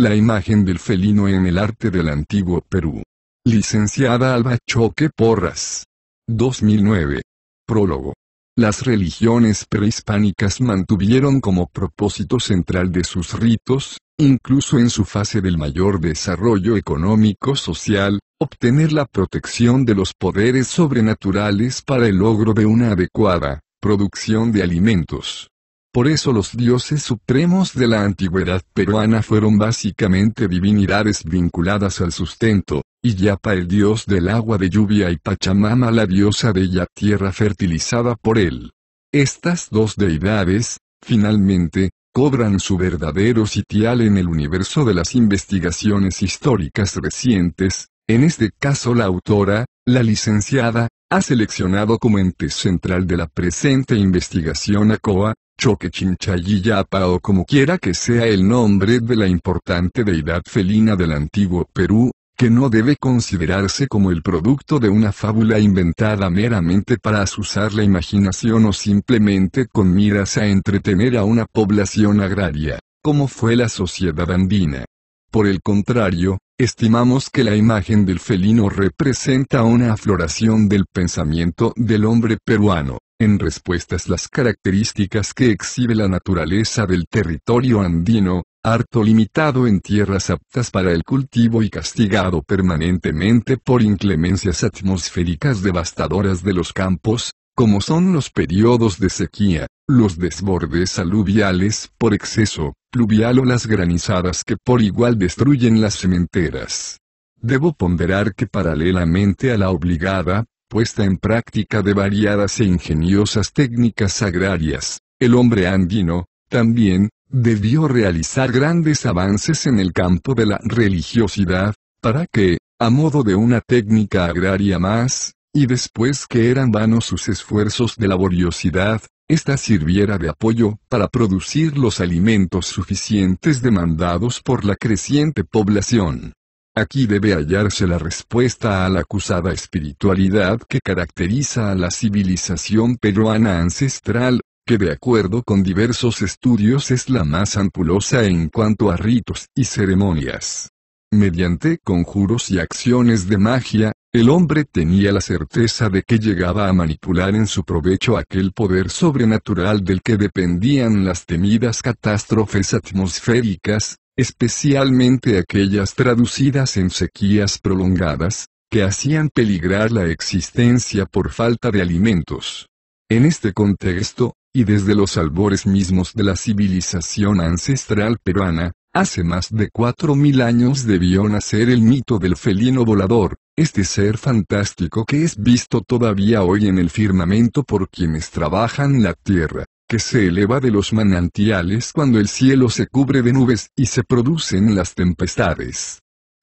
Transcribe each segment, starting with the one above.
La imagen del felino en el arte del antiguo Perú. Licenciada Alba Choque Porras. 2009. Prólogo. Las religiones prehispánicas mantuvieron como propósito central de sus ritos, incluso en su fase del mayor desarrollo económico-social, obtener la protección de los poderes sobrenaturales para el logro de una adecuada producción de alimentos. Por eso los dioses supremos de la antigüedad peruana fueron básicamente divinidades vinculadas al sustento, y Yapa el dios del agua de lluvia y Pachamama la diosa de la tierra fertilizada por él. Estas dos deidades, finalmente, cobran su verdadero sitial en el universo de las investigaciones históricas recientes, en este caso la autora, la licenciada, ha seleccionado como ente central de la presente investigación a COA, choque Yapa o como quiera que sea el nombre de la importante deidad felina del antiguo Perú, que no debe considerarse como el producto de una fábula inventada meramente para asusar la imaginación o simplemente con miras a entretener a una población agraria, como fue la sociedad andina. Por el contrario, estimamos que la imagen del felino representa una afloración del pensamiento del hombre peruano, en respuestas las características que exhibe la naturaleza del territorio andino, harto limitado en tierras aptas para el cultivo y castigado permanentemente por inclemencias atmosféricas devastadoras de los campos, como son los periodos de sequía, los desbordes aluviales por exceso, pluvial o las granizadas que por igual destruyen las cementeras. Debo ponderar que paralelamente a la obligada puesta en práctica de variadas e ingeniosas técnicas agrarias, el hombre andino, también, debió realizar grandes avances en el campo de la religiosidad, para que, a modo de una técnica agraria más, y después que eran vanos sus esfuerzos de laboriosidad, ésta sirviera de apoyo para producir los alimentos suficientes demandados por la creciente población. Aquí debe hallarse la respuesta a la acusada espiritualidad que caracteriza a la civilización peruana ancestral, que de acuerdo con diversos estudios es la más ampulosa en cuanto a ritos y ceremonias. Mediante conjuros y acciones de magia, el hombre tenía la certeza de que llegaba a manipular en su provecho aquel poder sobrenatural del que dependían las temidas catástrofes atmosféricas, especialmente aquellas traducidas en sequías prolongadas, que hacían peligrar la existencia por falta de alimentos. En este contexto, y desde los albores mismos de la civilización ancestral peruana, hace más de 4.000 años debió nacer el mito del felino volador, este ser fantástico que es visto todavía hoy en el firmamento por quienes trabajan la tierra, que se eleva de los manantiales cuando el cielo se cubre de nubes y se producen las tempestades.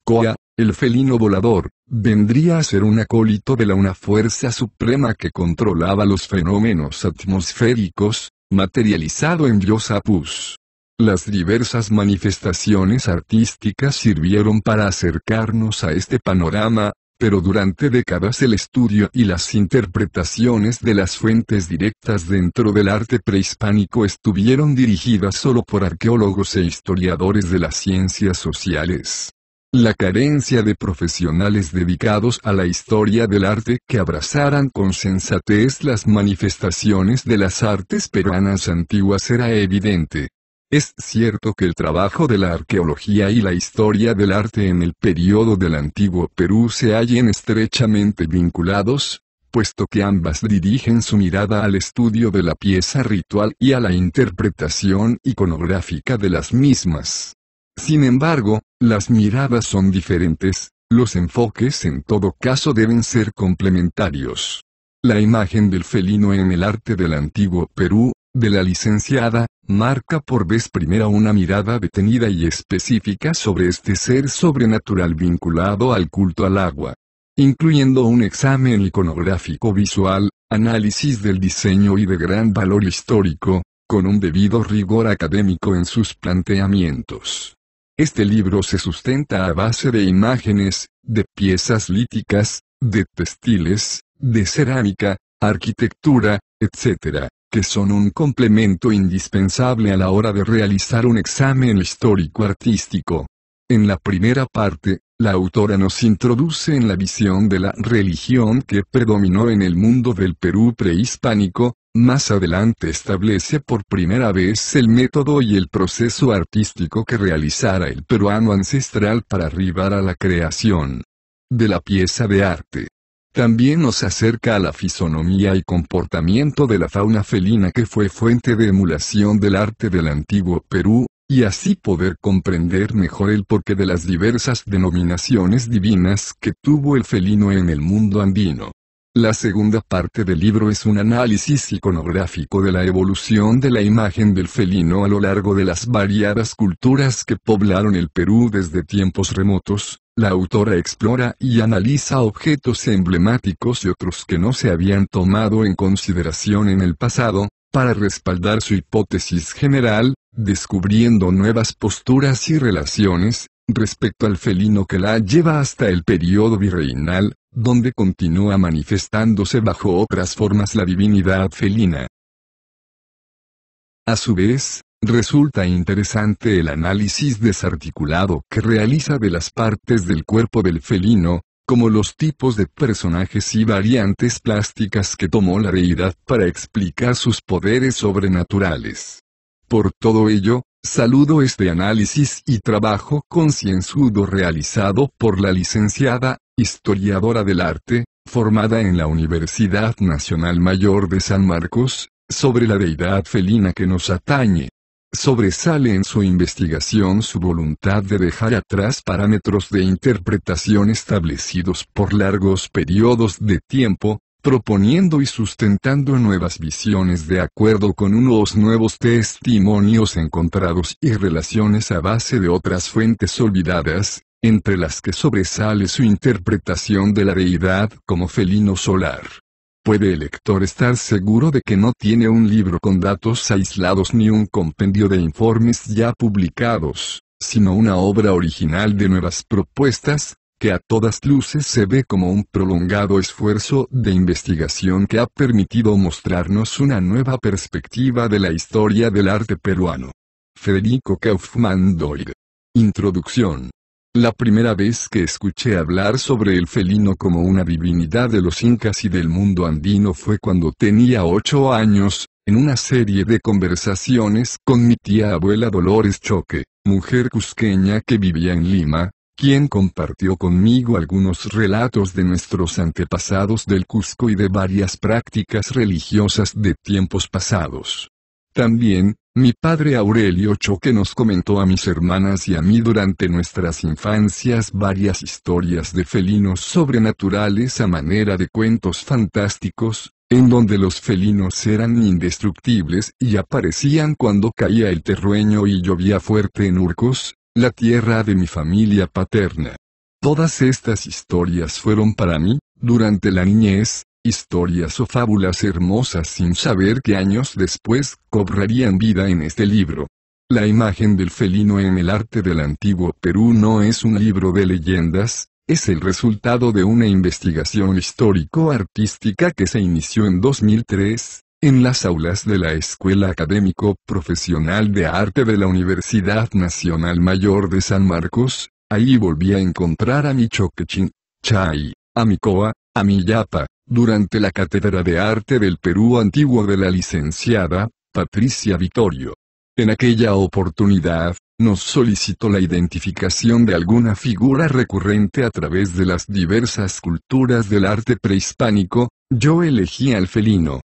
Koa, el felino volador, vendría a ser un acólito de la una fuerza suprema que controlaba los fenómenos atmosféricos, materializado en Yosapus. Las diversas manifestaciones artísticas sirvieron para acercarnos a este panorama, pero durante décadas el estudio y las interpretaciones de las fuentes directas dentro del arte prehispánico estuvieron dirigidas solo por arqueólogos e historiadores de las ciencias sociales. La carencia de profesionales dedicados a la historia del arte que abrazaran con sensatez las manifestaciones de las artes peruanas antiguas era evidente, es cierto que el trabajo de la arqueología y la historia del arte en el periodo del antiguo Perú se hallen estrechamente vinculados, puesto que ambas dirigen su mirada al estudio de la pieza ritual y a la interpretación iconográfica de las mismas. Sin embargo, las miradas son diferentes, los enfoques en todo caso deben ser complementarios. La imagen del felino en el arte del antiguo Perú de la licenciada, marca por vez primera una mirada detenida y específica sobre este ser sobrenatural vinculado al culto al agua incluyendo un examen iconográfico visual, análisis del diseño y de gran valor histórico, con un debido rigor académico en sus planteamientos. Este libro se sustenta a base de imágenes, de piezas líticas, de textiles, de cerámica, arquitectura, etc que son un complemento indispensable a la hora de realizar un examen histórico-artístico. En la primera parte, la autora nos introduce en la visión de la religión que predominó en el mundo del Perú prehispánico, más adelante establece por primera vez el método y el proceso artístico que realizara el peruano ancestral para arribar a la creación de la pieza de arte. También nos acerca a la fisonomía y comportamiento de la fauna felina que fue fuente de emulación del arte del antiguo Perú, y así poder comprender mejor el porqué de las diversas denominaciones divinas que tuvo el felino en el mundo andino. La segunda parte del libro es un análisis iconográfico de la evolución de la imagen del felino a lo largo de las variadas culturas que poblaron el Perú desde tiempos remotos. La autora explora y analiza objetos emblemáticos y otros que no se habían tomado en consideración en el pasado, para respaldar su hipótesis general, descubriendo nuevas posturas y relaciones, respecto al felino que la lleva hasta el periodo virreinal, donde continúa manifestándose bajo otras formas la divinidad felina. A su vez, resulta interesante el análisis desarticulado que realiza de las partes del cuerpo del felino, como los tipos de personajes y variantes plásticas que tomó la deidad para explicar sus poderes sobrenaturales. Por todo ello, Saludo este análisis y trabajo concienzudo realizado por la licenciada, historiadora del arte, formada en la Universidad Nacional Mayor de San Marcos, sobre la deidad felina que nos atañe. Sobresale en su investigación su voluntad de dejar atrás parámetros de interpretación establecidos por largos periodos de tiempo, proponiendo y sustentando nuevas visiones de acuerdo con unos nuevos testimonios encontrados y relaciones a base de otras fuentes olvidadas, entre las que sobresale su interpretación de la deidad como felino solar. Puede el lector estar seguro de que no tiene un libro con datos aislados ni un compendio de informes ya publicados, sino una obra original de nuevas propuestas, que a todas luces se ve como un prolongado esfuerzo de investigación que ha permitido mostrarnos una nueva perspectiva de la historia del arte peruano. Federico Kaufmann Doig. Introducción. La primera vez que escuché hablar sobre el felino como una divinidad de los incas y del mundo andino fue cuando tenía ocho años, en una serie de conversaciones con mi tía abuela Dolores Choque, mujer cusqueña que vivía en Lima, quien compartió conmigo algunos relatos de nuestros antepasados del Cusco y de varias prácticas religiosas de tiempos pasados. También, mi padre Aurelio Choque nos comentó a mis hermanas y a mí durante nuestras infancias varias historias de felinos sobrenaturales a manera de cuentos fantásticos, en donde los felinos eran indestructibles y aparecían cuando caía el terrueño y llovía fuerte en urcos, la tierra de mi familia paterna. Todas estas historias fueron para mí, durante la niñez, historias o fábulas hermosas sin saber que años después cobrarían vida en este libro. La imagen del felino en el arte del antiguo Perú no es un libro de leyendas, es el resultado de una investigación histórico-artística que se inició en 2003, en las aulas de la Escuela Académico Profesional de Arte de la Universidad Nacional Mayor de San Marcos, ahí volví a encontrar a mi Chin, Chai, a mi Coa, a mi Yapa, durante la Cátedra de Arte del Perú Antiguo de la licenciada, Patricia Vitorio. En aquella oportunidad, nos solicitó la identificación de alguna figura recurrente a través de las diversas culturas del arte prehispánico, yo elegí al felino.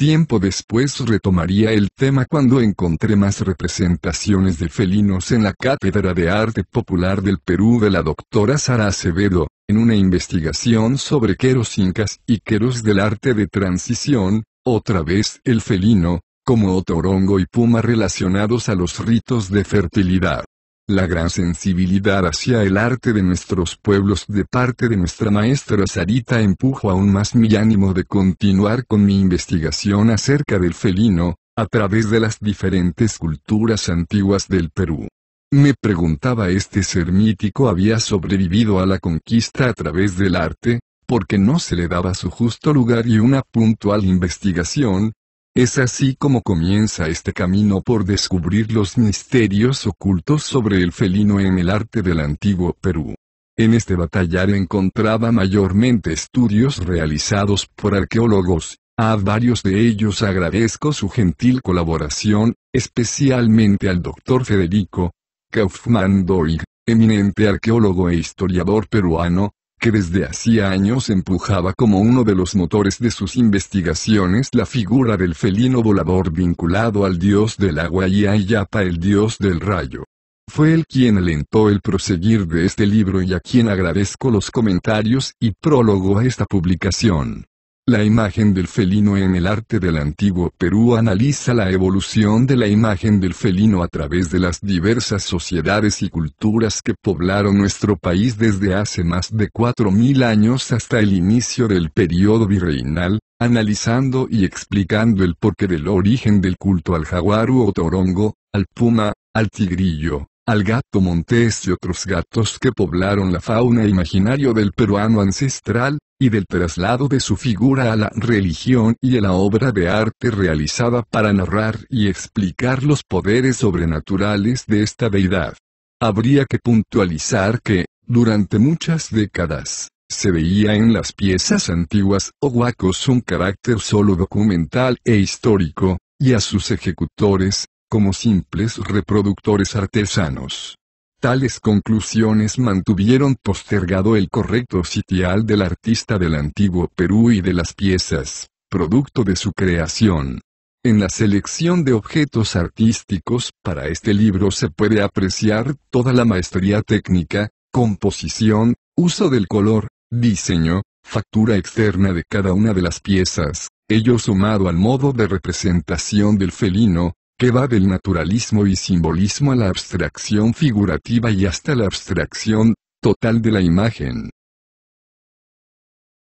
Tiempo después retomaría el tema cuando encontré más representaciones de felinos en la Cátedra de Arte Popular del Perú de la doctora Sara Acevedo, en una investigación sobre queros incas y queros del arte de transición, otra vez el felino, como otorongo y puma relacionados a los ritos de fertilidad la gran sensibilidad hacia el arte de nuestros pueblos de parte de nuestra maestra Sarita empujo aún más mi ánimo de continuar con mi investigación acerca del felino, a través de las diferentes culturas antiguas del Perú. Me preguntaba este ser mítico había sobrevivido a la conquista a través del arte, porque no se le daba su justo lugar y una puntual investigación, es así como comienza este camino por descubrir los misterios ocultos sobre el felino en el arte del antiguo Perú. En este batallar encontraba mayormente estudios realizados por arqueólogos, a varios de ellos agradezco su gentil colaboración, especialmente al doctor Federico Kaufmann Doig, eminente arqueólogo e historiador peruano, que desde hacía años empujaba como uno de los motores de sus investigaciones la figura del felino volador vinculado al dios del agua y a el dios del rayo. Fue él quien alentó el proseguir de este libro y a quien agradezco los comentarios y prólogo a esta publicación. La imagen del felino en el arte del antiguo Perú analiza la evolución de la imagen del felino a través de las diversas sociedades y culturas que poblaron nuestro país desde hace más de 4.000 años hasta el inicio del periodo virreinal, analizando y explicando el porqué del origen del culto al jaguar o torongo, al puma, al tigrillo, al gato montés y otros gatos que poblaron la fauna imaginario del peruano ancestral, y del traslado de su figura a la religión y a la obra de arte realizada para narrar y explicar los poderes sobrenaturales de esta deidad. Habría que puntualizar que, durante muchas décadas, se veía en las piezas antiguas o guacos un carácter solo documental e histórico, y a sus ejecutores, como simples reproductores artesanos. Tales conclusiones mantuvieron postergado el correcto sitial del artista del antiguo Perú y de las piezas, producto de su creación. En la selección de objetos artísticos para este libro se puede apreciar toda la maestría técnica, composición, uso del color, diseño, factura externa de cada una de las piezas, ello sumado al modo de representación del felino, que va del naturalismo y simbolismo a la abstracción figurativa y hasta la abstracción total de la imagen.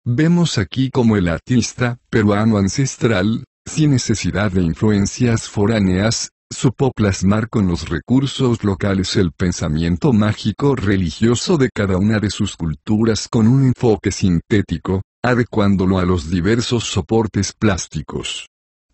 Vemos aquí como el artista peruano ancestral, sin necesidad de influencias foráneas, supo plasmar con los recursos locales el pensamiento mágico religioso de cada una de sus culturas con un enfoque sintético, adecuándolo a los diversos soportes plásticos.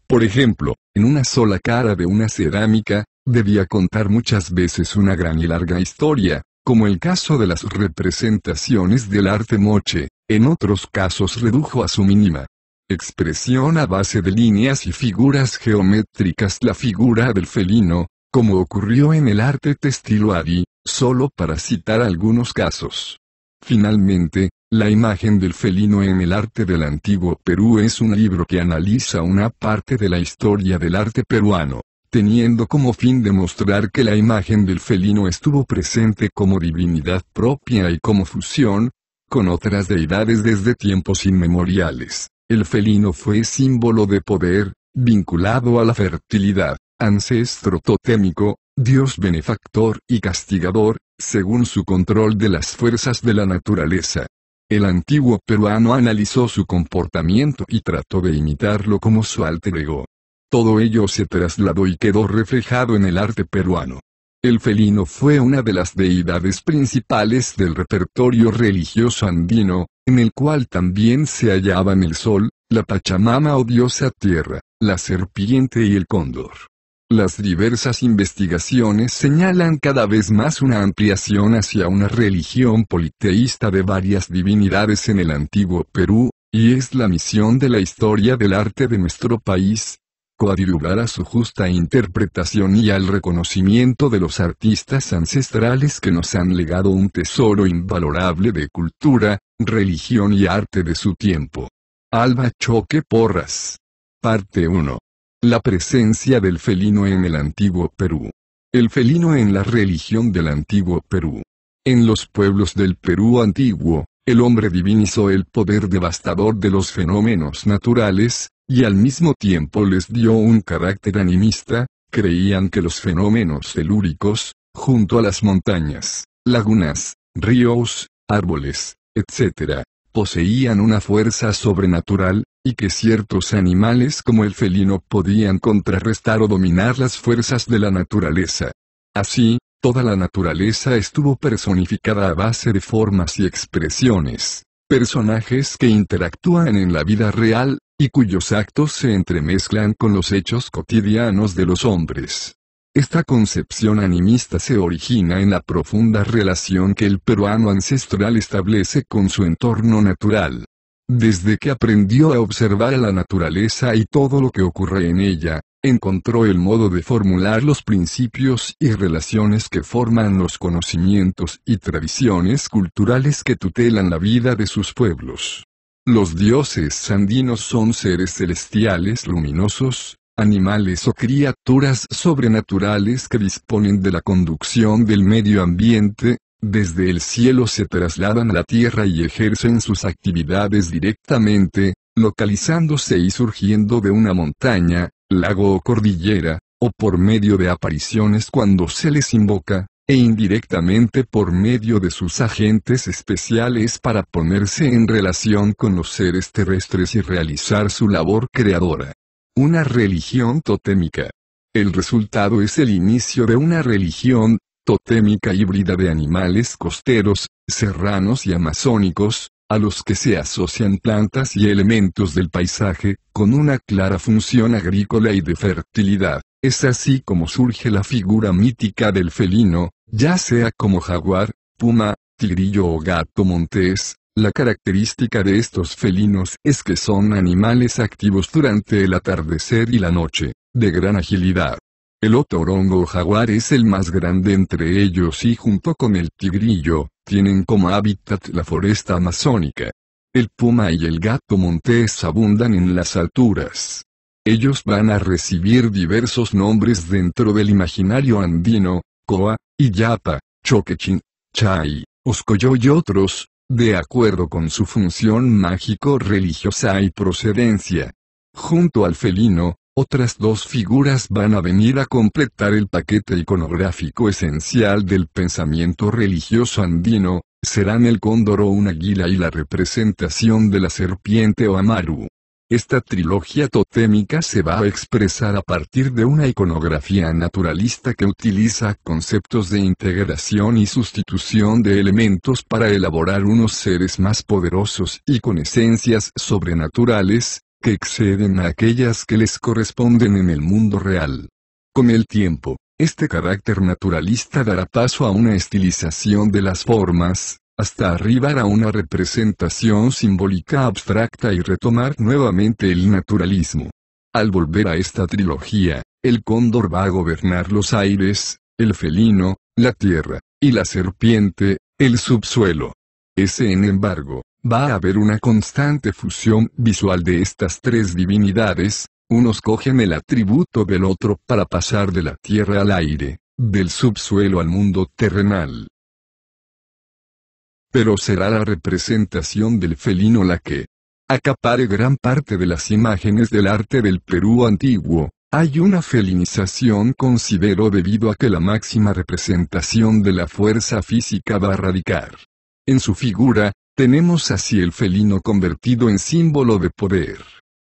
Por ejemplo, en una sola cara de una cerámica, debía contar muchas veces una gran y larga historia, como el caso de las representaciones del arte moche, en otros casos redujo a su mínima expresión a base de líneas y figuras geométricas la figura del felino, como ocurrió en el arte adi, solo para citar algunos casos. Finalmente, la imagen del felino en el arte del antiguo Perú es un libro que analiza una parte de la historia del arte peruano, teniendo como fin demostrar que la imagen del felino estuvo presente como divinidad propia y como fusión, con otras deidades desde tiempos inmemoriales. El felino fue símbolo de poder, vinculado a la fertilidad, ancestro totémico, Dios benefactor y castigador, según su control de las fuerzas de la naturaleza. El antiguo peruano analizó su comportamiento y trató de imitarlo como su alter ego. Todo ello se trasladó y quedó reflejado en el arte peruano. El felino fue una de las deidades principales del repertorio religioso andino, en el cual también se hallaban el sol, la Pachamama o diosa tierra, la serpiente y el cóndor. Las diversas investigaciones señalan cada vez más una ampliación hacia una religión politeísta de varias divinidades en el antiguo Perú, y es la misión de la historia del arte de nuestro país, coadyuvar a su justa interpretación y al reconocimiento de los artistas ancestrales que nos han legado un tesoro invalorable de cultura, religión y arte de su tiempo. Alba Choque Porras. Parte 1. La presencia del felino en el antiguo Perú. El felino en la religión del antiguo Perú. En los pueblos del Perú antiguo, el hombre divinizó el poder devastador de los fenómenos naturales, y al mismo tiempo les dio un carácter animista, creían que los fenómenos telúricos, junto a las montañas, lagunas, ríos, árboles, etc., poseían una fuerza sobrenatural, que ciertos animales como el felino podían contrarrestar o dominar las fuerzas de la naturaleza. Así, toda la naturaleza estuvo personificada a base de formas y expresiones, personajes que interactúan en la vida real, y cuyos actos se entremezclan con los hechos cotidianos de los hombres. Esta concepción animista se origina en la profunda relación que el peruano ancestral establece con su entorno natural. Desde que aprendió a observar a la naturaleza y todo lo que ocurre en ella, encontró el modo de formular los principios y relaciones que forman los conocimientos y tradiciones culturales que tutelan la vida de sus pueblos. Los dioses andinos son seres celestiales luminosos, animales o criaturas sobrenaturales que disponen de la conducción del medio ambiente, desde el cielo se trasladan a la tierra y ejercen sus actividades directamente, localizándose y surgiendo de una montaña, lago o cordillera, o por medio de apariciones cuando se les invoca, e indirectamente por medio de sus agentes especiales para ponerse en relación con los seres terrestres y realizar su labor creadora. Una religión totémica. El resultado es el inicio de una religión, totémica híbrida de animales costeros, serranos y amazónicos, a los que se asocian plantas y elementos del paisaje, con una clara función agrícola y de fertilidad. Es así como surge la figura mítica del felino, ya sea como jaguar, puma, tigrillo o gato montés. La característica de estos felinos es que son animales activos durante el atardecer y la noche, de gran agilidad, el otorongo jaguar es el más grande entre ellos y junto con el tigrillo, tienen como hábitat la foresta amazónica. El puma y el gato montés abundan en las alturas. Ellos van a recibir diversos nombres dentro del imaginario andino, coa, iyapa, choquechin, chai, oscoyo y otros, de acuerdo con su función mágico-religiosa y procedencia. Junto al felino, otras dos figuras van a venir a completar el paquete iconográfico esencial del pensamiento religioso andino, serán el cóndor o un águila y la representación de la serpiente o amaru. Esta trilogía totémica se va a expresar a partir de una iconografía naturalista que utiliza conceptos de integración y sustitución de elementos para elaborar unos seres más poderosos y con esencias sobrenaturales, que exceden a aquellas que les corresponden en el mundo real. Con el tiempo, este carácter naturalista dará paso a una estilización de las formas, hasta arribar a una representación simbólica abstracta y retomar nuevamente el naturalismo. Al volver a esta trilogía, el cóndor va a gobernar los aires, el felino, la tierra, y la serpiente, el subsuelo. Ese en embargo, Va a haber una constante fusión visual de estas tres divinidades, unos cogen el atributo del otro para pasar de la tierra al aire, del subsuelo al mundo terrenal. Pero será la representación del felino la que acapare gran parte de las imágenes del arte del Perú antiguo. Hay una felinización considero debido a que la máxima representación de la fuerza física va a radicar en su figura, tenemos así el felino convertido en símbolo de poder.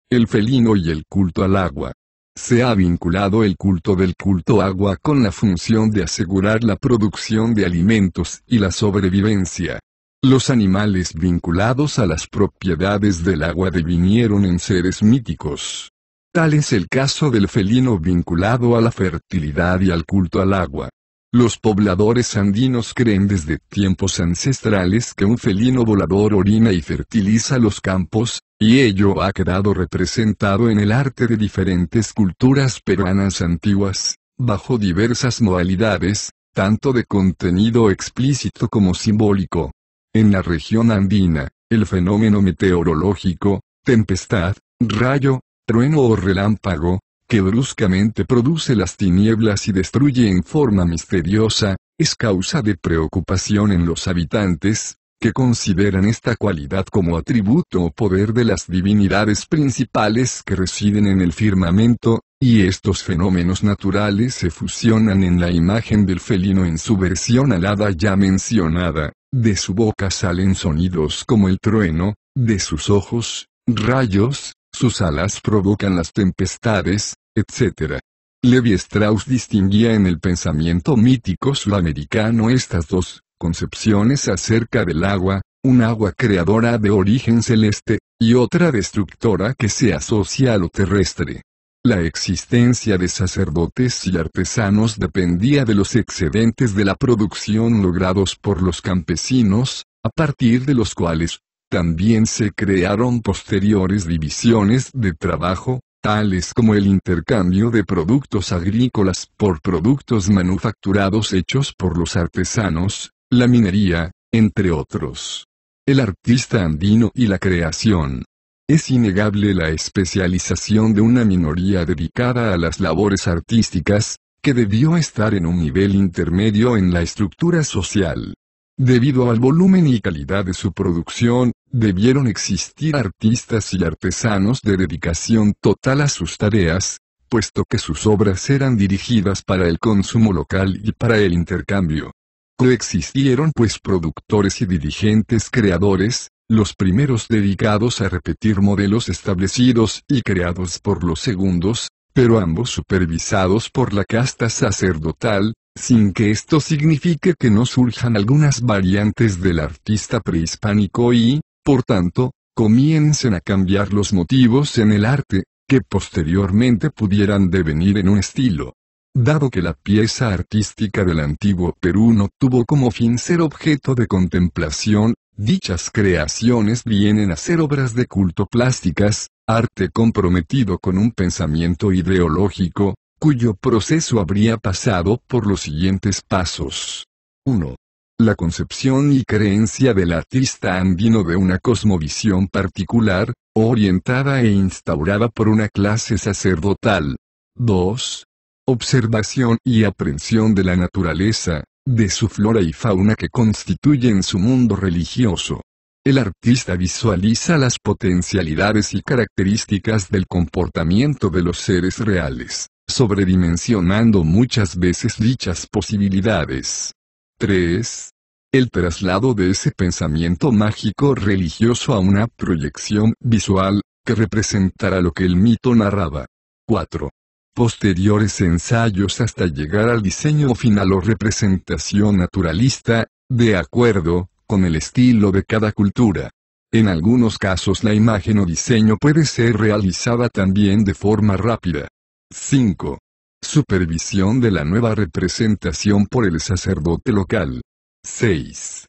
El felino y el culto al agua. Se ha vinculado el culto del culto agua con la función de asegurar la producción de alimentos y la sobrevivencia. Los animales vinculados a las propiedades del agua devinieron en seres míticos. Tal es el caso del felino vinculado a la fertilidad y al culto al agua. Los pobladores andinos creen desde tiempos ancestrales que un felino volador orina y fertiliza los campos, y ello ha quedado representado en el arte de diferentes culturas peruanas antiguas, bajo diversas modalidades, tanto de contenido explícito como simbólico. En la región andina, el fenómeno meteorológico, tempestad, rayo, trueno o relámpago, que bruscamente produce las tinieblas y destruye en forma misteriosa, es causa de preocupación en los habitantes, que consideran esta cualidad como atributo o poder de las divinidades principales que residen en el firmamento, y estos fenómenos naturales se fusionan en la imagen del felino en su versión alada ya mencionada, de su boca salen sonidos como el trueno, de sus ojos, rayos, sus alas provocan las tempestades, etc. Levi Strauss distinguía en el pensamiento mítico sudamericano estas dos concepciones acerca del agua, un agua creadora de origen celeste, y otra destructora que se asocia a lo terrestre. La existencia de sacerdotes y artesanos dependía de los excedentes de la producción logrados por los campesinos, a partir de los cuales también se crearon posteriores divisiones de trabajo, tales como el intercambio de productos agrícolas por productos manufacturados hechos por los artesanos, la minería, entre otros. El artista andino y la creación. Es innegable la especialización de una minoría dedicada a las labores artísticas, que debió estar en un nivel intermedio en la estructura social. Debido al volumen y calidad de su producción, Debieron existir artistas y artesanos de dedicación total a sus tareas, puesto que sus obras eran dirigidas para el consumo local y para el intercambio. Coexistieron pues productores y dirigentes creadores, los primeros dedicados a repetir modelos establecidos y creados por los segundos, pero ambos supervisados por la casta sacerdotal, sin que esto signifique que no surjan algunas variantes del artista prehispánico y, por tanto, comiencen a cambiar los motivos en el arte, que posteriormente pudieran devenir en un estilo. Dado que la pieza artística del antiguo Perú no tuvo como fin ser objeto de contemplación, dichas creaciones vienen a ser obras de culto plásticas, arte comprometido con un pensamiento ideológico, cuyo proceso habría pasado por los siguientes pasos. 1. La concepción y creencia del artista andino de una cosmovisión particular, orientada e instaurada por una clase sacerdotal. 2. Observación y aprensión de la naturaleza, de su flora y fauna que constituyen su mundo religioso. El artista visualiza las potencialidades y características del comportamiento de los seres reales, sobredimensionando muchas veces dichas posibilidades. 3. El traslado de ese pensamiento mágico religioso a una proyección visual, que representará lo que el mito narraba. 4. Posteriores ensayos hasta llegar al diseño final o representación naturalista, de acuerdo con el estilo de cada cultura. En algunos casos la imagen o diseño puede ser realizada también de forma rápida. 5. Supervisión de la nueva representación por el sacerdote local. 6.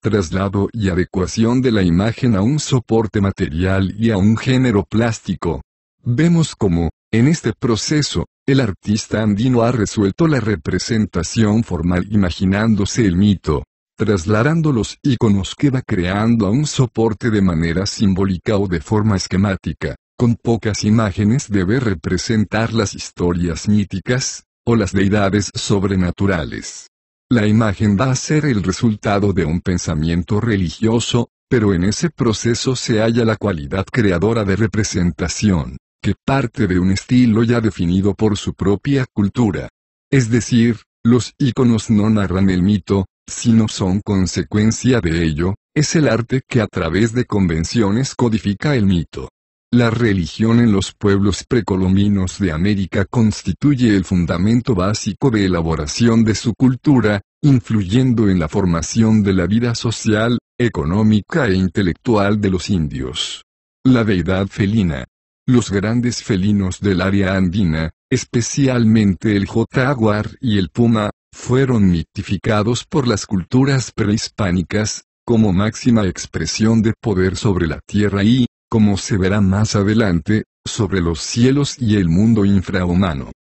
Traslado y adecuación de la imagen a un soporte material y a un género plástico. Vemos cómo, en este proceso, el artista andino ha resuelto la representación formal imaginándose el mito, trasladando los iconos que va creando a un soporte de manera simbólica o de forma esquemática con pocas imágenes debe representar las historias míticas, o las deidades sobrenaturales. La imagen va a ser el resultado de un pensamiento religioso, pero en ese proceso se halla la cualidad creadora de representación, que parte de un estilo ya definido por su propia cultura. Es decir, los íconos no narran el mito, sino son consecuencia de ello, es el arte que a través de convenciones codifica el mito. La religión en los pueblos precolombinos de América constituye el fundamento básico de elaboración de su cultura, influyendo en la formación de la vida social, económica e intelectual de los indios. La deidad felina. Los grandes felinos del área andina, especialmente el jaguar y el puma, fueron mitificados por las culturas prehispánicas, como máxima expresión de poder sobre la tierra y, como se verá más adelante, sobre los cielos y el mundo infrahumano.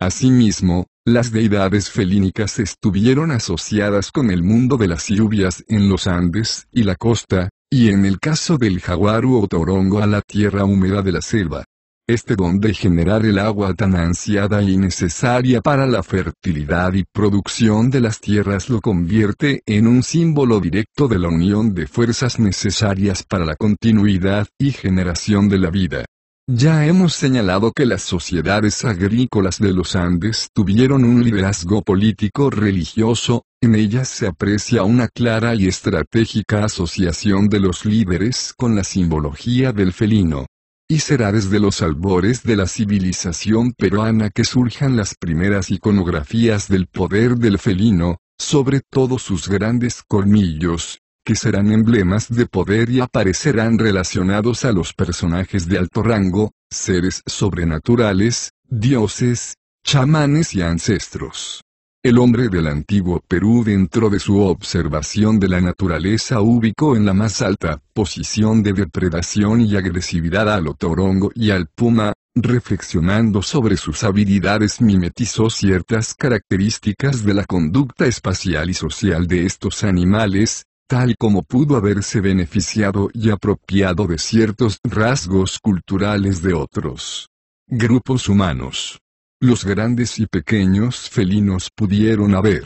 Asimismo, las deidades felínicas estuvieron asociadas con el mundo de las lluvias en los Andes y la costa, y en el caso del jaguar o torongo a la tierra húmeda de la selva. Este don de generar el agua tan ansiada y necesaria para la fertilidad y producción de las tierras lo convierte en un símbolo directo de la unión de fuerzas necesarias para la continuidad y generación de la vida. Ya hemos señalado que las sociedades agrícolas de los Andes tuvieron un liderazgo político religioso, en ellas se aprecia una clara y estratégica asociación de los líderes con la simbología del felino. Y será desde los albores de la civilización peruana que surjan las primeras iconografías del poder del felino, sobre todo sus grandes colmillos, que serán emblemas de poder y aparecerán relacionados a los personajes de alto rango, seres sobrenaturales, dioses, chamanes y ancestros. El hombre del antiguo Perú dentro de su observación de la naturaleza ubicó en la más alta posición de depredación y agresividad al otorongo y al puma, reflexionando sobre sus habilidades mimetizó ciertas características de la conducta espacial y social de estos animales, tal como pudo haberse beneficiado y apropiado de ciertos rasgos culturales de otros grupos humanos. Los grandes y pequeños felinos pudieron haber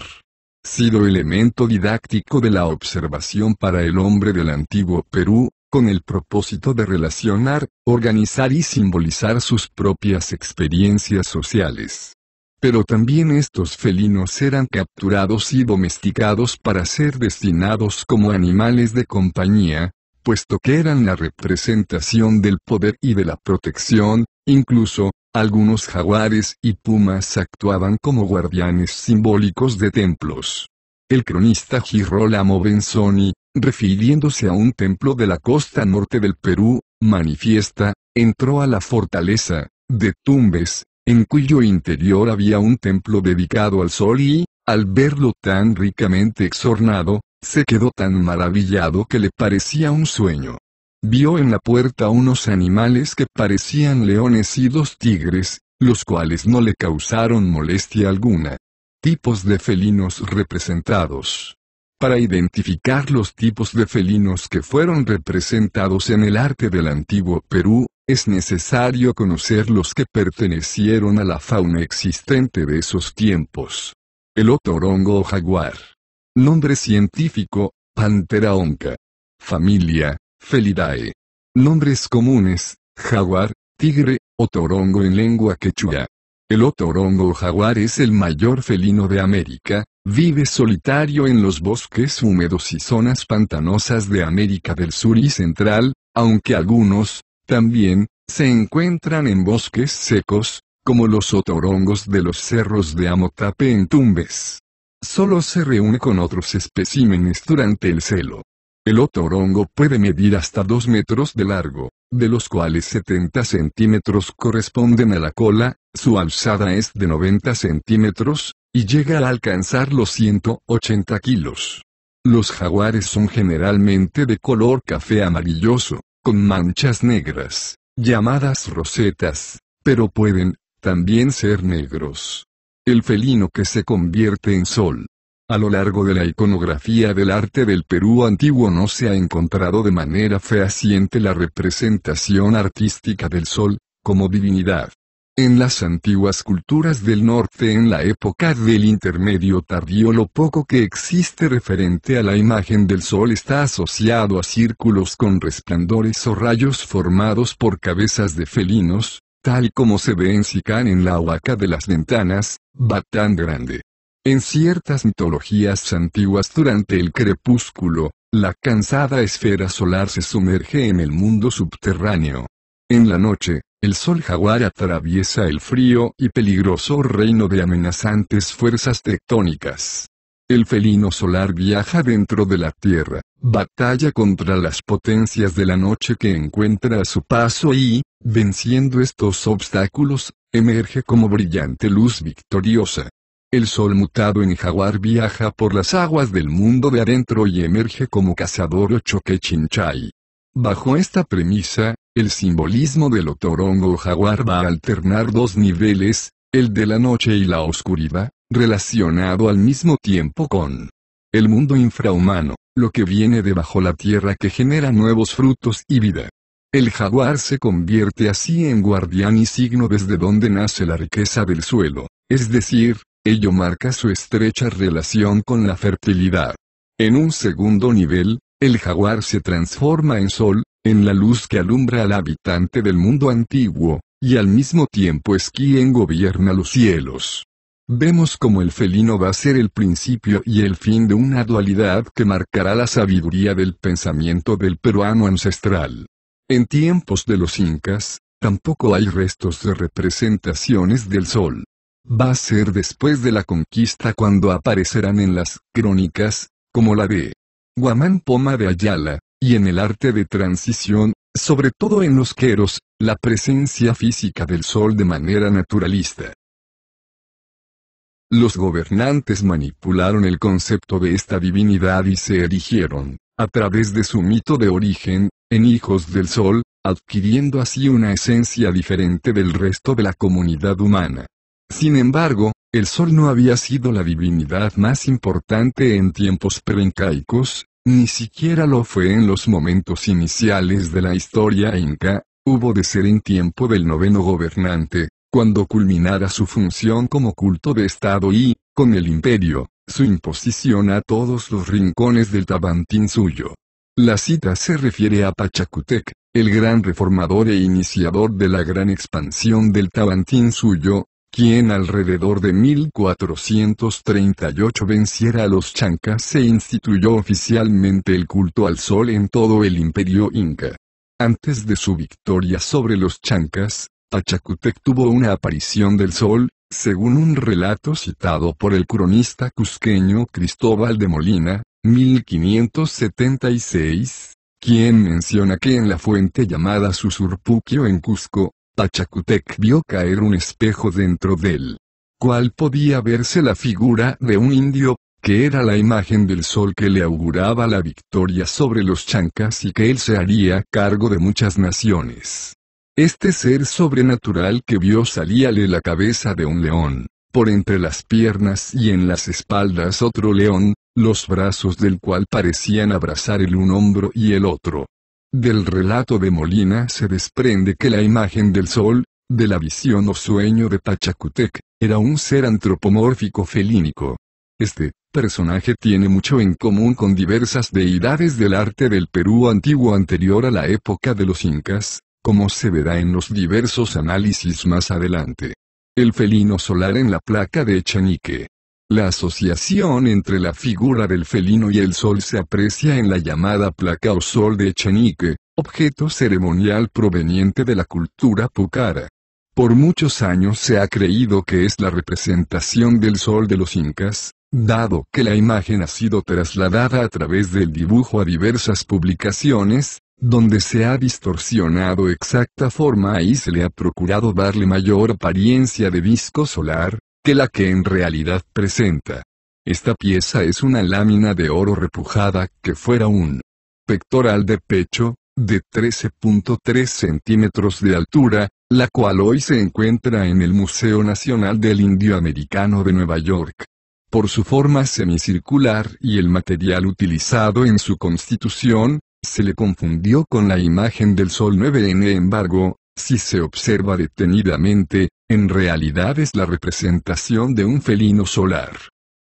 sido elemento didáctico de la observación para el hombre del antiguo Perú, con el propósito de relacionar, organizar y simbolizar sus propias experiencias sociales. Pero también estos felinos eran capturados y domesticados para ser destinados como animales de compañía, puesto que eran la representación del poder y de la protección, incluso, algunos jaguares y pumas actuaban como guardianes simbólicos de templos. El cronista Girolamo Benzoni, refiriéndose a un templo de la costa norte del Perú, manifiesta, entró a la fortaleza, de Tumbes, en cuyo interior había un templo dedicado al sol y, al verlo tan ricamente exornado, se quedó tan maravillado que le parecía un sueño. Vio en la puerta unos animales que parecían leones y dos tigres, los cuales no le causaron molestia alguna. Tipos de felinos representados. Para identificar los tipos de felinos que fueron representados en el arte del antiguo Perú, es necesario conocer los que pertenecieron a la fauna existente de esos tiempos. El otorongo o jaguar. Nombre científico, Pantera onca. Familia, Felidae. Nombres comunes, jaguar, tigre, otorongo en lengua quechua. El otorongo o jaguar es el mayor felino de América, vive solitario en los bosques húmedos y zonas pantanosas de América del Sur y Central, aunque algunos, también, se encuentran en bosques secos, como los otorongos de los cerros de Amotape en Tumbes. Solo se reúne con otros especímenes durante el celo. El otorongo puede medir hasta 2 metros de largo, de los cuales 70 centímetros corresponden a la cola, su alzada es de 90 centímetros, y llega a alcanzar los 180 kilos. Los jaguares son generalmente de color café amarilloso, con manchas negras, llamadas rosetas, pero pueden, también ser negros. El felino que se convierte en sol, a lo largo de la iconografía del arte del Perú antiguo no se ha encontrado de manera fehaciente la representación artística del sol, como divinidad. En las antiguas culturas del norte en la época del intermedio tardío lo poco que existe referente a la imagen del sol está asociado a círculos con resplandores o rayos formados por cabezas de felinos, tal como se ve en Sicán en la huaca de las ventanas, Batán Grande. En ciertas mitologías antiguas durante el crepúsculo, la cansada esfera solar se sumerge en el mundo subterráneo. En la noche, el sol jaguar atraviesa el frío y peligroso reino de amenazantes fuerzas tectónicas. El felino solar viaja dentro de la Tierra, batalla contra las potencias de la noche que encuentra a su paso y, venciendo estos obstáculos, emerge como brillante luz victoriosa. El sol mutado en jaguar viaja por las aguas del mundo de adentro y emerge como cazador o chinchay. Bajo esta premisa, el simbolismo del otorongo jaguar va a alternar dos niveles, el de la noche y la oscuridad, relacionado al mismo tiempo con el mundo infrahumano, lo que viene debajo la tierra que genera nuevos frutos y vida. El jaguar se convierte así en guardián y signo desde donde nace la riqueza del suelo, es decir, Ello marca su estrecha relación con la fertilidad. En un segundo nivel, el jaguar se transforma en sol, en la luz que alumbra al habitante del mundo antiguo, y al mismo tiempo es quien gobierna los cielos. Vemos como el felino va a ser el principio y el fin de una dualidad que marcará la sabiduría del pensamiento del peruano ancestral. En tiempos de los incas, tampoco hay restos de representaciones del sol. Va a ser después de la conquista cuando aparecerán en las crónicas, como la de Guamán Poma de Ayala, y en el arte de transición, sobre todo en los queros, la presencia física del sol de manera naturalista. Los gobernantes manipularon el concepto de esta divinidad y se erigieron, a través de su mito de origen, en hijos del sol, adquiriendo así una esencia diferente del resto de la comunidad humana. Sin embargo, el Sol no había sido la divinidad más importante en tiempos preincaicos, ni siquiera lo fue en los momentos iniciales de la historia inca, hubo de ser en tiempo del noveno gobernante, cuando culminara su función como culto de Estado y, con el imperio, su imposición a todos los rincones del Tabantín suyo. La cita se refiere a Pachacutec, el gran reformador e iniciador de la gran expansión del Tabantín suyo, quien alrededor de 1438 venciera a los chancas se instituyó oficialmente el culto al sol en todo el imperio inca. Antes de su victoria sobre los chancas, Achacutec tuvo una aparición del sol, según un relato citado por el cronista cusqueño Cristóbal de Molina, 1576, quien menciona que en la fuente llamada Susurpuquio en Cusco, Pachacutec vio caer un espejo dentro de él, cual podía verse la figura de un indio, que era la imagen del sol que le auguraba la victoria sobre los chancas y que él se haría cargo de muchas naciones. Este ser sobrenatural que vio salíale la cabeza de un león, por entre las piernas y en las espaldas otro león, los brazos del cual parecían abrazar el un hombro y el otro, del relato de Molina se desprende que la imagen del sol, de la visión o sueño de Pachacutec, era un ser antropomórfico felínico. Este personaje tiene mucho en común con diversas deidades del arte del Perú antiguo anterior a la época de los incas, como se verá en los diversos análisis más adelante. El felino solar en la placa de Echanique. La asociación entre la figura del felino y el sol se aprecia en la llamada placa o sol de Chenique, objeto ceremonial proveniente de la cultura pucara. Por muchos años se ha creído que es la representación del sol de los incas, dado que la imagen ha sido trasladada a través del dibujo a diversas publicaciones, donde se ha distorsionado exacta forma y se le ha procurado darle mayor apariencia de disco solar, que la que en realidad presenta. Esta pieza es una lámina de oro repujada que fuera un pectoral de pecho, de 13.3 centímetros de altura, la cual hoy se encuentra en el Museo Nacional del Indio Americano de Nueva York. Por su forma semicircular y el material utilizado en su constitución, se le confundió con la imagen del Sol 9N. Embargo, si se observa detenidamente, en realidad es la representación de un felino solar.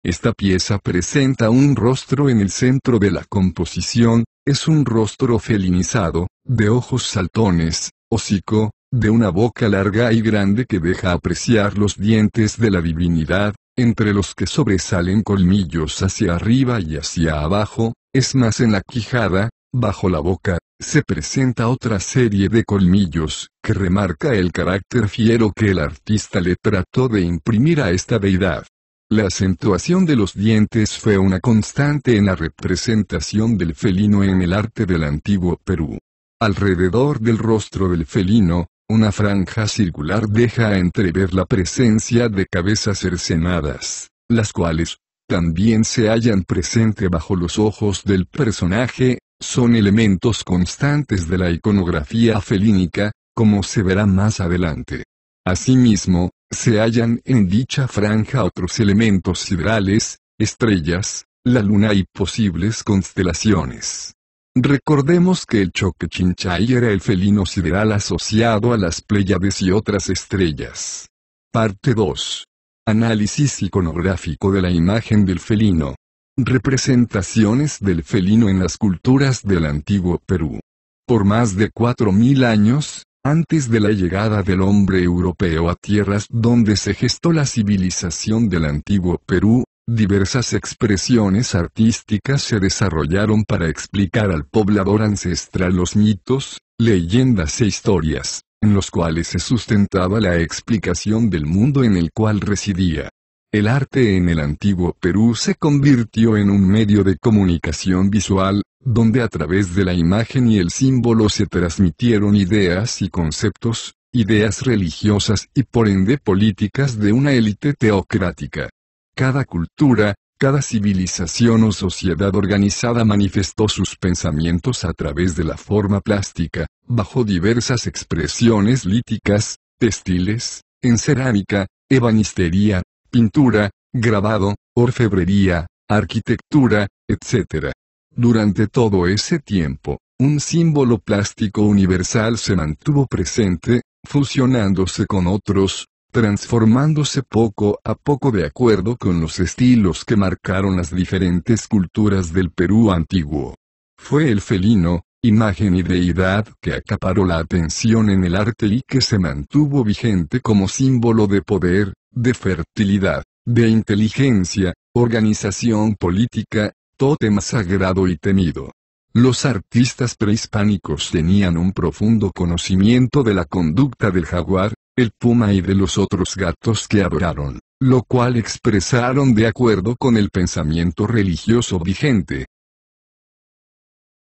Esta pieza presenta un rostro en el centro de la composición, es un rostro felinizado, de ojos saltones, hocico, de una boca larga y grande que deja apreciar los dientes de la divinidad, entre los que sobresalen colmillos hacia arriba y hacia abajo, es más en la quijada, bajo la boca, se presenta otra serie de colmillos, que remarca el carácter fiero que el artista le trató de imprimir a esta deidad. La acentuación de los dientes fue una constante en la representación del felino en el arte del antiguo Perú. Alrededor del rostro del felino, una franja circular deja entrever la presencia de cabezas cercenadas, las cuales, también se hallan presente bajo los ojos del personaje, son elementos constantes de la iconografía felínica, como se verá más adelante. Asimismo, se hallan en dicha franja otros elementos siderales, estrellas, la luna y posibles constelaciones. Recordemos que el choque Chinchay era el felino sideral asociado a las Pléyades y otras estrellas. Parte 2. Análisis iconográfico de la imagen del felino. Representaciones del felino en las culturas del antiguo Perú. Por más de 4.000 años, antes de la llegada del hombre europeo a tierras donde se gestó la civilización del antiguo Perú, diversas expresiones artísticas se desarrollaron para explicar al poblador ancestral los mitos, leyendas e historias, en los cuales se sustentaba la explicación del mundo en el cual residía. El arte en el antiguo Perú se convirtió en un medio de comunicación visual, donde a través de la imagen y el símbolo se transmitieron ideas y conceptos, ideas religiosas y por ende políticas de una élite teocrática. Cada cultura, cada civilización o sociedad organizada manifestó sus pensamientos a través de la forma plástica, bajo diversas expresiones líticas, textiles, en cerámica, ebanistería, pintura, grabado, orfebrería, arquitectura, etc. Durante todo ese tiempo, un símbolo plástico universal se mantuvo presente, fusionándose con otros, transformándose poco a poco de acuerdo con los estilos que marcaron las diferentes culturas del Perú antiguo. Fue el felino, imagen y deidad que acaparó la atención en el arte y que se mantuvo vigente como símbolo de poder, de fertilidad, de inteligencia, organización política, tótem sagrado y temido. Los artistas prehispánicos tenían un profundo conocimiento de la conducta del jaguar, el puma y de los otros gatos que adoraron, lo cual expresaron de acuerdo con el pensamiento religioso vigente.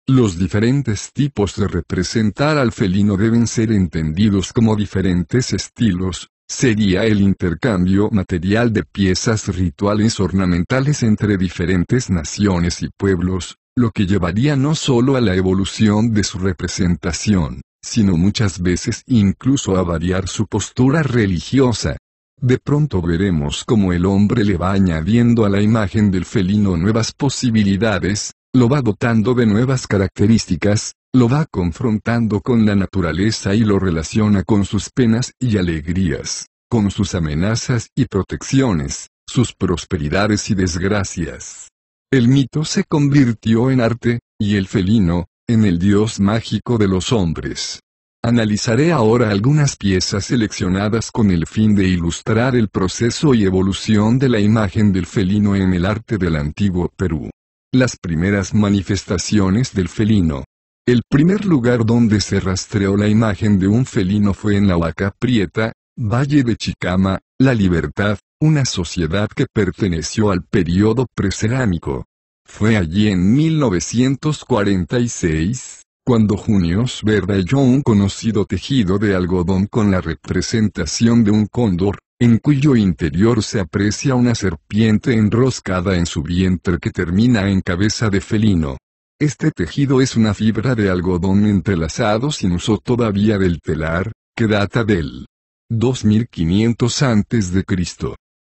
Los diferentes tipos de representar al felino deben ser entendidos como diferentes estilos, sería el intercambio material de piezas rituales ornamentales entre diferentes naciones y pueblos, lo que llevaría no solo a la evolución de su representación, sino muchas veces incluso a variar su postura religiosa. De pronto veremos cómo el hombre le va añadiendo a la imagen del felino nuevas posibilidades, lo va dotando de nuevas características, lo va confrontando con la naturaleza y lo relaciona con sus penas y alegrías, con sus amenazas y protecciones, sus prosperidades y desgracias. El mito se convirtió en arte, y el felino, en el dios mágico de los hombres. Analizaré ahora algunas piezas seleccionadas con el fin de ilustrar el proceso y evolución de la imagen del felino en el arte del antiguo Perú. Las primeras manifestaciones del felino. El primer lugar donde se rastreó la imagen de un felino fue en la Huaca Prieta, Valle de Chicama, La Libertad, una sociedad que perteneció al periodo precerámico. Fue allí en 1946, cuando Junios Verda halló un conocido tejido de algodón con la representación de un cóndor, en cuyo interior se aprecia una serpiente enroscada en su vientre que termina en cabeza de felino. Este tejido es una fibra de algodón entrelazado sin uso todavía del telar, que data del 2500 a.C.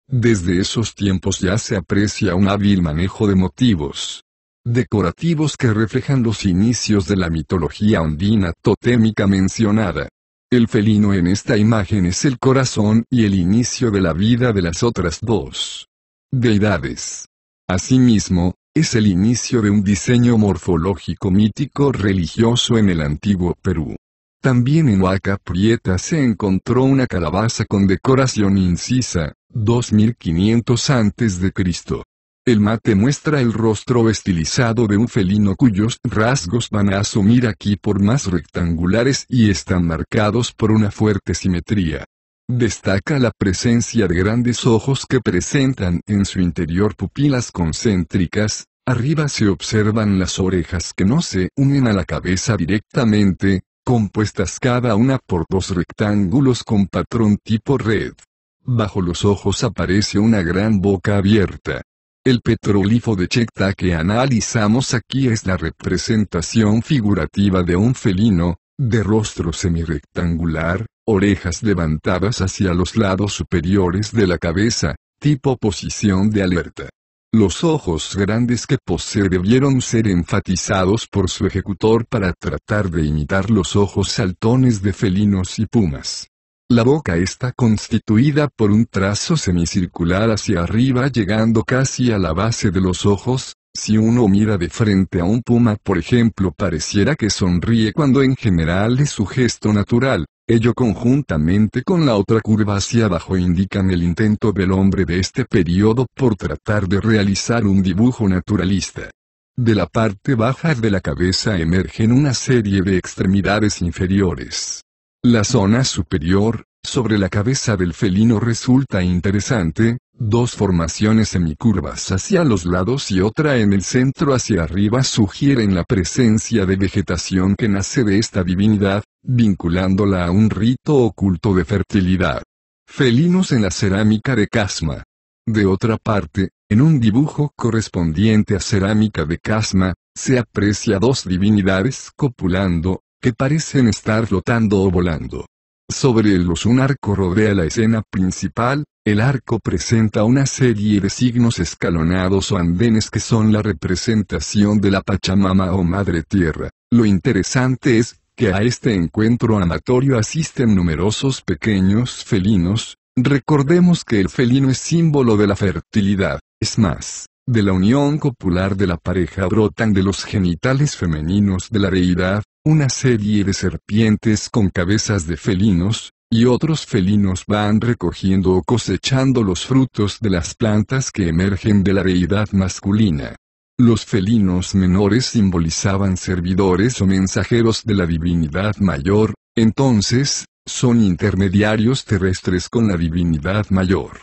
Desde esos tiempos ya se aprecia un hábil manejo de motivos decorativos que reflejan los inicios de la mitología ondina totémica mencionada. El felino en esta imagen es el corazón y el inicio de la vida de las otras dos deidades. Asimismo, es el inicio de un diseño morfológico mítico religioso en el antiguo Perú. También en Huaca Prieta se encontró una calabaza con decoración incisa, 2500 a.C. El mate muestra el rostro estilizado de un felino cuyos rasgos van a asumir aquí por más rectangulares y están marcados por una fuerte simetría. Destaca la presencia de grandes ojos que presentan en su interior pupilas concéntricas, arriba se observan las orejas que no se unen a la cabeza directamente, compuestas cada una por dos rectángulos con patrón tipo red. Bajo los ojos aparece una gran boca abierta. El petrólifo de Chekta que analizamos aquí es la representación figurativa de un felino, de rostro semirectangular, orejas levantadas hacia los lados superiores de la cabeza, tipo posición de alerta. Los ojos grandes que posee debieron ser enfatizados por su ejecutor para tratar de imitar los ojos saltones de felinos y pumas. La boca está constituida por un trazo semicircular hacia arriba llegando casi a la base de los ojos, si uno mira de frente a un puma por ejemplo pareciera que sonríe cuando en general es su gesto natural, ello conjuntamente con la otra curva hacia abajo indican el intento del hombre de este periodo por tratar de realizar un dibujo naturalista. De la parte baja de la cabeza emergen una serie de extremidades inferiores. La zona superior, sobre la cabeza del felino resulta interesante, Dos formaciones semicurvas hacia los lados y otra en el centro hacia arriba sugieren la presencia de vegetación que nace de esta divinidad, vinculándola a un rito oculto de fertilidad. Felinos en la cerámica de Casma. De otra parte, en un dibujo correspondiente a cerámica de Casma, se aprecia dos divinidades copulando, que parecen estar flotando o volando. Sobre el luz un arco rodea la escena principal, el arco presenta una serie de signos escalonados o andenes que son la representación de la Pachamama o Madre Tierra. Lo interesante es que a este encuentro amatorio asisten numerosos pequeños felinos, recordemos que el felino es símbolo de la fertilidad, es más, de la unión copular de la pareja brotan de los genitales femeninos de la deidad, una serie de serpientes con cabezas de felinos, y otros felinos van recogiendo o cosechando los frutos de las plantas que emergen de la deidad masculina. Los felinos menores simbolizaban servidores o mensajeros de la divinidad mayor, entonces, son intermediarios terrestres con la divinidad mayor.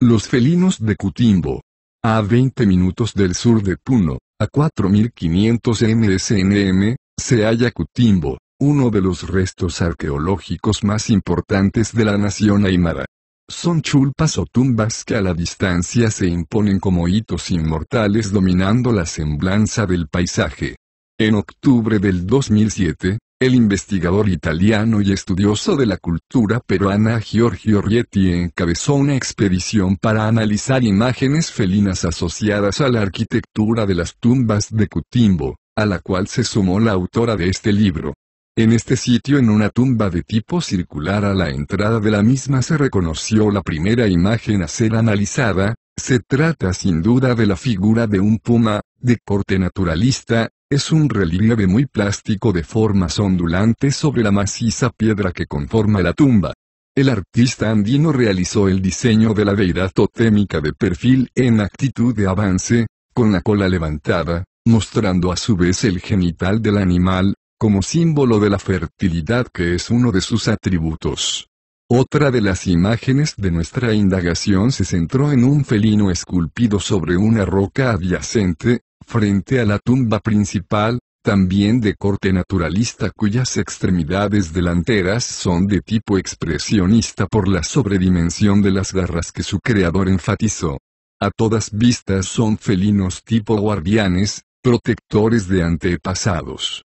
Los felinos de Cutimbo. A 20 minutos del sur de Puno, a 4500 MSNM, se halla Cutimbo, uno de los restos arqueológicos más importantes de la nación aymara. Son chulpas o tumbas que a la distancia se imponen como hitos inmortales dominando la semblanza del paisaje. En octubre del 2007, el investigador italiano y estudioso de la cultura peruana Giorgio Rieti encabezó una expedición para analizar imágenes felinas asociadas a la arquitectura de las tumbas de Cutimbo, a la cual se sumó la autora de este libro. En este sitio en una tumba de tipo circular a la entrada de la misma se reconoció la primera imagen a ser analizada, se trata sin duda de la figura de un puma, de corte naturalista, es un relieve muy plástico de formas ondulantes sobre la maciza piedra que conforma la tumba. El artista andino realizó el diseño de la deidad totémica de perfil en actitud de avance, con la cola levantada, mostrando a su vez el genital del animal, como símbolo de la fertilidad que es uno de sus atributos. Otra de las imágenes de nuestra indagación se centró en un felino esculpido sobre una roca adyacente, frente a la tumba principal, también de corte naturalista cuyas extremidades delanteras son de tipo expresionista por la sobredimensión de las garras que su creador enfatizó. A todas vistas son felinos tipo guardianes, protectores de antepasados.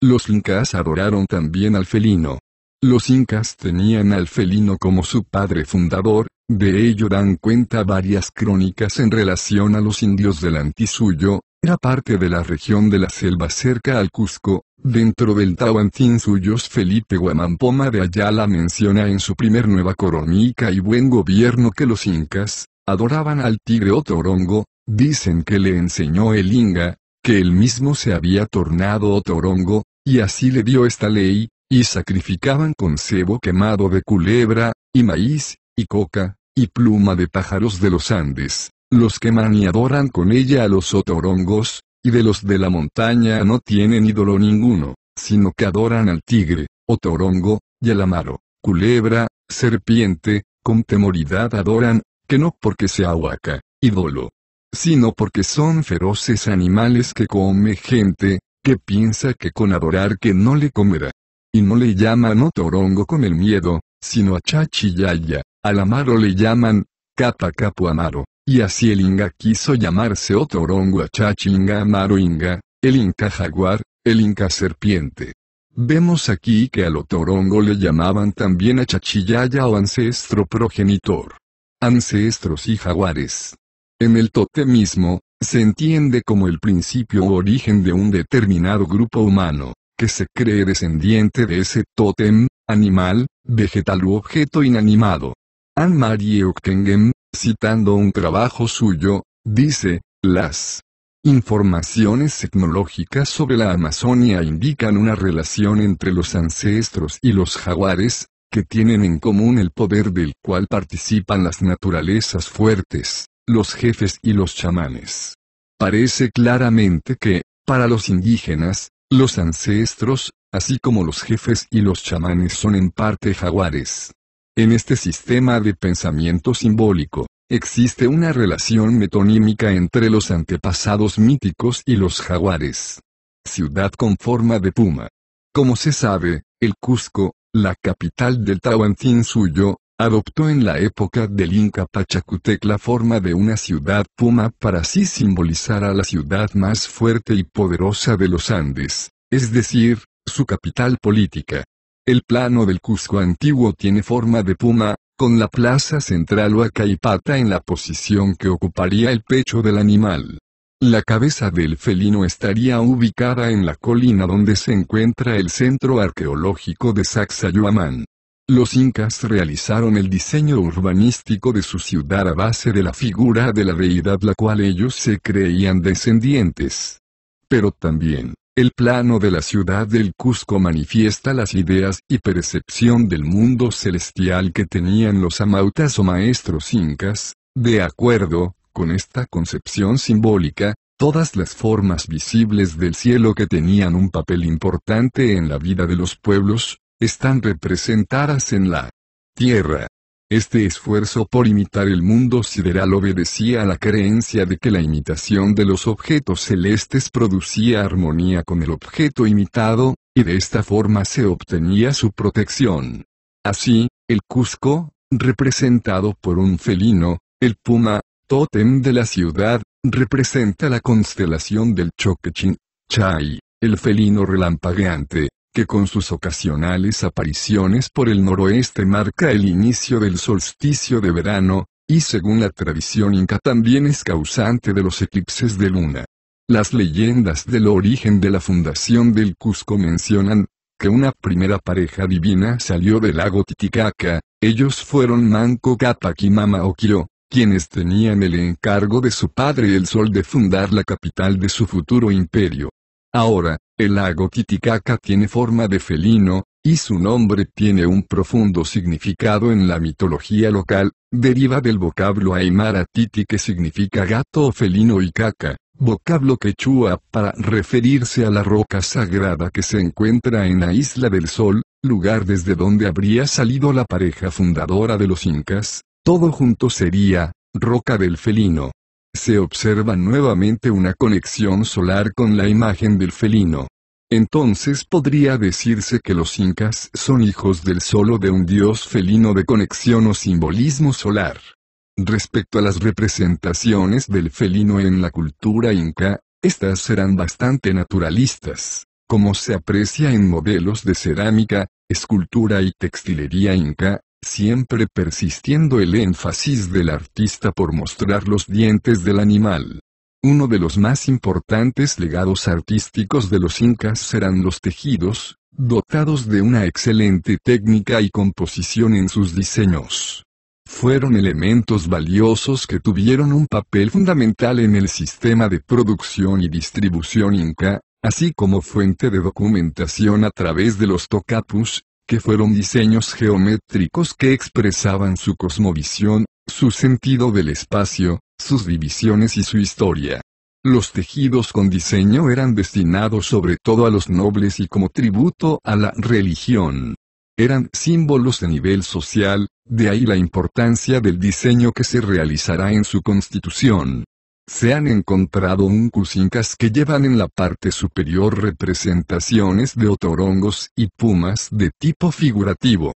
Los incas adoraron también al felino. Los incas tenían al felino como su padre fundador, de ello dan cuenta varias crónicas en relación a los indios del Antisuyo, era parte de la región de la selva cerca al Cusco, dentro del Tahuantín suyos Felipe Guamampoma de Ayala menciona en su primer Nueva Coronica y Buen Gobierno que los incas, adoraban al tigre torongo. Dicen que le enseñó el Inga, que él mismo se había tornado otorongo, y así le dio esta ley, y sacrificaban con cebo quemado de culebra, y maíz, y coca, y pluma de pájaros de los Andes, los queman y adoran con ella a los otorongos, y de los de la montaña no tienen ídolo ninguno, sino que adoran al tigre, otorongo, y al amaro, culebra, serpiente, con temoridad adoran, que no porque sea huaca, ídolo, sino porque son feroces animales que come gente, que piensa que con adorar que no le comerá. Y no le llaman otorongo con el miedo, sino a chachiyaya, al amaro le llaman, capa amaro, y así el inga quiso llamarse otorongo a chachinga amaro inga, el inca jaguar, el inca serpiente. Vemos aquí que al otorongo le llamaban también a chachillaya o ancestro progenitor. Ancestros y jaguares. En el totemismo, se entiende como el principio o origen de un determinado grupo humano, que se cree descendiente de ese totem, animal, vegetal u objeto inanimado. Anne-Marie Ockengem, citando un trabajo suyo, dice, las informaciones etnológicas sobre la Amazonia indican una relación entre los ancestros y los jaguares, que tienen en común el poder del cual participan las naturalezas fuertes los jefes y los chamanes. Parece claramente que, para los indígenas, los ancestros, así como los jefes y los chamanes son en parte jaguares. En este sistema de pensamiento simbólico, existe una relación metonímica entre los antepasados míticos y los jaguares. Ciudad con forma de puma. Como se sabe, el Cusco, la capital del Tahuantinsuyo, adoptó en la época del Inca Pachacutec la forma de una ciudad puma para así simbolizar a la ciudad más fuerte y poderosa de los Andes, es decir, su capital política. El plano del Cusco antiguo tiene forma de puma, con la plaza central o en la posición que ocuparía el pecho del animal. La cabeza del felino estaría ubicada en la colina donde se encuentra el centro arqueológico de Sacsayhuamán. Los incas realizaron el diseño urbanístico de su ciudad a base de la figura de la deidad la cual ellos se creían descendientes. Pero también, el plano de la ciudad del Cusco manifiesta las ideas y percepción del mundo celestial que tenían los amautas o maestros incas, de acuerdo, con esta concepción simbólica, todas las formas visibles del cielo que tenían un papel importante en la vida de los pueblos, están representadas en la Tierra. Este esfuerzo por imitar el mundo sideral obedecía a la creencia de que la imitación de los objetos celestes producía armonía con el objeto imitado, y de esta forma se obtenía su protección. Así, el Cusco, representado por un felino, el puma, tótem de la ciudad, representa la constelación del Choquechin, Chai, el felino relampagueante, que con sus ocasionales apariciones por el noroeste marca el inicio del solsticio de verano, y según la tradición inca también es causante de los eclipses de luna. Las leyendas del origen de la fundación del Cusco mencionan, que una primera pareja divina salió del lago Titicaca, ellos fueron Manco Cápac y Mama Okiro, quienes tenían el encargo de su padre el sol de fundar la capital de su futuro imperio. Ahora, el lago Titicaca tiene forma de felino, y su nombre tiene un profundo significado en la mitología local, deriva del vocablo aymara titi que significa gato o felino y caca, vocablo quechua para referirse a la roca sagrada que se encuentra en la Isla del Sol, lugar desde donde habría salido la pareja fundadora de los incas, todo junto sería, roca del felino se observa nuevamente una conexión solar con la imagen del felino. Entonces podría decirse que los incas son hijos del solo de un dios felino de conexión o simbolismo solar. Respecto a las representaciones del felino en la cultura inca, estas serán bastante naturalistas, como se aprecia en modelos de cerámica, escultura y textilería inca, siempre persistiendo el énfasis del artista por mostrar los dientes del animal. Uno de los más importantes legados artísticos de los incas serán los tejidos, dotados de una excelente técnica y composición en sus diseños. Fueron elementos valiosos que tuvieron un papel fundamental en el sistema de producción y distribución inca, así como fuente de documentación a través de los tocapus, fueron diseños geométricos que expresaban su cosmovisión, su sentido del espacio, sus divisiones y su historia. Los tejidos con diseño eran destinados sobre todo a los nobles y como tributo a la religión. Eran símbolos de nivel social, de ahí la importancia del diseño que se realizará en su constitución se han encontrado uncucincas que llevan en la parte superior representaciones de otorongos y pumas de tipo figurativo.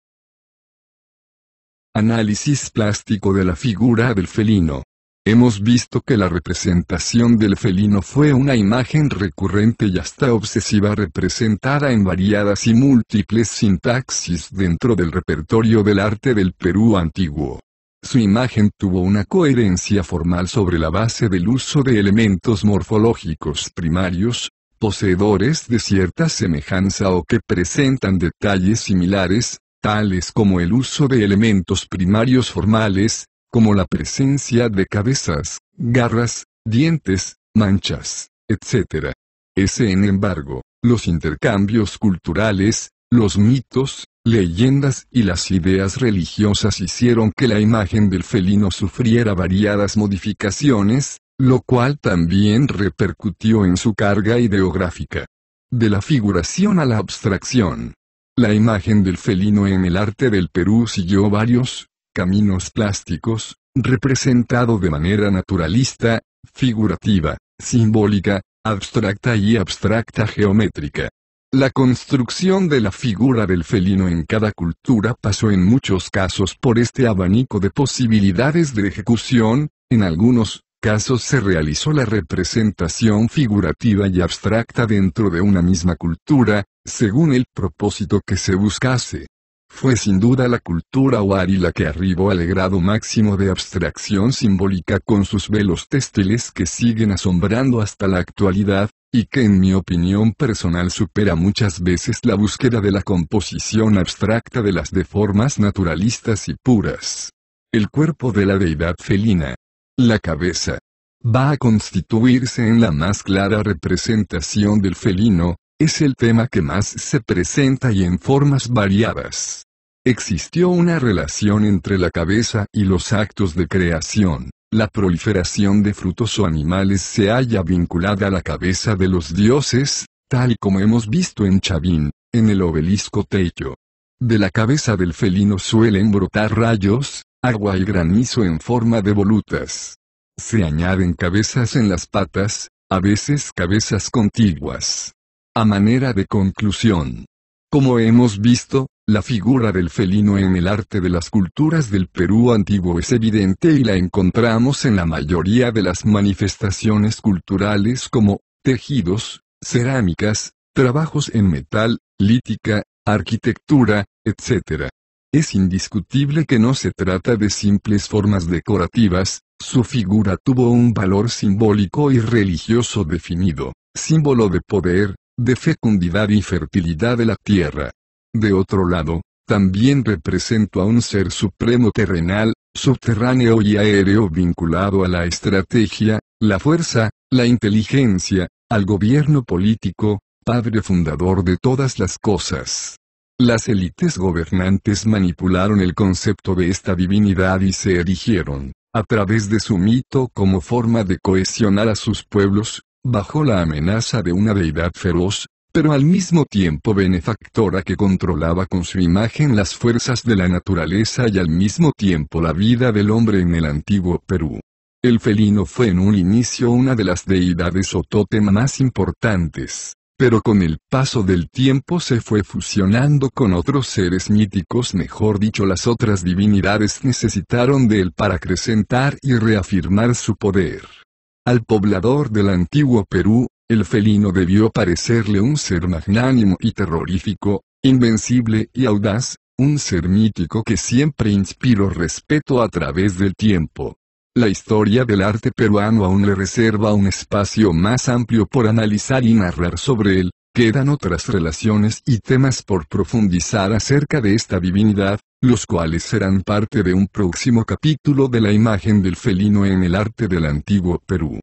Análisis plástico de la figura del felino. Hemos visto que la representación del felino fue una imagen recurrente y hasta obsesiva representada en variadas y múltiples sintaxis dentro del repertorio del arte del Perú antiguo. Su imagen tuvo una coherencia formal sobre la base del uso de elementos morfológicos primarios, poseedores de cierta semejanza o que presentan detalles similares, tales como el uso de elementos primarios formales, como la presencia de cabezas, garras, dientes, manchas, etc. Ese en embargo, los intercambios culturales, los mitos, leyendas y las ideas religiosas hicieron que la imagen del felino sufriera variadas modificaciones, lo cual también repercutió en su carga ideográfica. De la figuración a la abstracción. La imagen del felino en el arte del Perú siguió varios caminos plásticos, representado de manera naturalista, figurativa, simbólica, abstracta y abstracta geométrica. La construcción de la figura del felino en cada cultura pasó en muchos casos por este abanico de posibilidades de ejecución, en algunos casos se realizó la representación figurativa y abstracta dentro de una misma cultura, según el propósito que se buscase. Fue sin duda la cultura Wari la que arribó al grado máximo de abstracción simbólica con sus velos textiles que siguen asombrando hasta la actualidad, y que en mi opinión personal supera muchas veces la búsqueda de la composición abstracta de las de formas naturalistas y puras. El cuerpo de la deidad felina. La cabeza. Va a constituirse en la más clara representación del felino, es el tema que más se presenta y en formas variadas. Existió una relación entre la cabeza y los actos de creación. La proliferación de frutos o animales se halla vinculada a la cabeza de los dioses, tal como hemos visto en Chavín, en el obelisco Techo. De la cabeza del felino suelen brotar rayos, agua y granizo en forma de volutas. Se añaden cabezas en las patas, a veces cabezas contiguas. A manera de conclusión. Como hemos visto, la figura del felino en el arte de las culturas del Perú antiguo es evidente y la encontramos en la mayoría de las manifestaciones culturales como tejidos, cerámicas, trabajos en metal, lítica, arquitectura, etc. Es indiscutible que no se trata de simples formas decorativas, su figura tuvo un valor simbólico y religioso definido, símbolo de poder, de fecundidad y fertilidad de la tierra. De otro lado, también represento a un ser supremo terrenal, subterráneo y aéreo vinculado a la estrategia, la fuerza, la inteligencia, al gobierno político, padre fundador de todas las cosas. Las élites gobernantes manipularon el concepto de esta divinidad y se erigieron, a través de su mito como forma de cohesionar a sus pueblos, bajo la amenaza de una deidad feroz, pero al mismo tiempo benefactora que controlaba con su imagen las fuerzas de la naturaleza y al mismo tiempo la vida del hombre en el antiguo Perú. El felino fue en un inicio una de las deidades o tótem más importantes, pero con el paso del tiempo se fue fusionando con otros seres míticos, mejor dicho, las otras divinidades necesitaron de él para acrecentar y reafirmar su poder. Al poblador del antiguo Perú, el felino debió parecerle un ser magnánimo y terrorífico, invencible y audaz, un ser mítico que siempre inspiró respeto a través del tiempo. La historia del arte peruano aún le reserva un espacio más amplio por analizar y narrar sobre él, quedan otras relaciones y temas por profundizar acerca de esta divinidad, los cuales serán parte de un próximo capítulo de la imagen del felino en el arte del antiguo Perú.